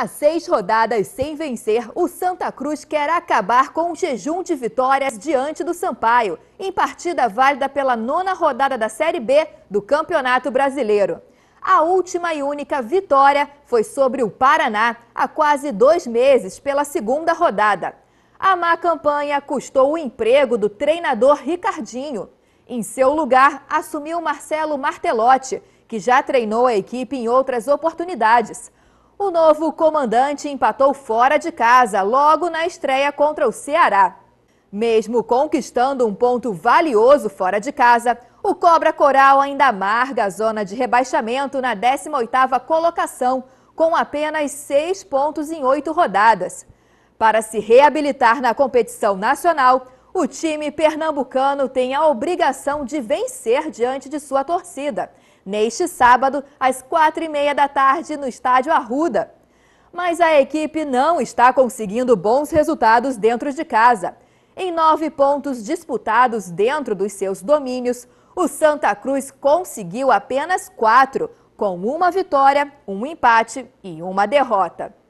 Há seis rodadas sem vencer, o Santa Cruz quer acabar com o jejum de vitórias diante do Sampaio, em partida válida pela nona rodada da Série B do Campeonato Brasileiro. A última e única vitória foi sobre o Paraná há quase dois meses pela segunda rodada. A má campanha custou o emprego do treinador Ricardinho. Em seu lugar, assumiu Marcelo Martelotti, que já treinou a equipe em outras oportunidades. O novo comandante empatou fora de casa, logo na estreia contra o Ceará. Mesmo conquistando um ponto valioso fora de casa, o Cobra Coral ainda amarga a zona de rebaixamento na 18ª colocação, com apenas seis pontos em oito rodadas. Para se reabilitar na competição nacional, o time pernambucano tem a obrigação de vencer diante de sua torcida, neste sábado, às quatro e meia da tarde, no estádio Arruda. Mas a equipe não está conseguindo bons resultados dentro de casa. Em nove pontos disputados dentro dos seus domínios, o Santa Cruz conseguiu apenas quatro, com uma vitória, um empate e uma derrota.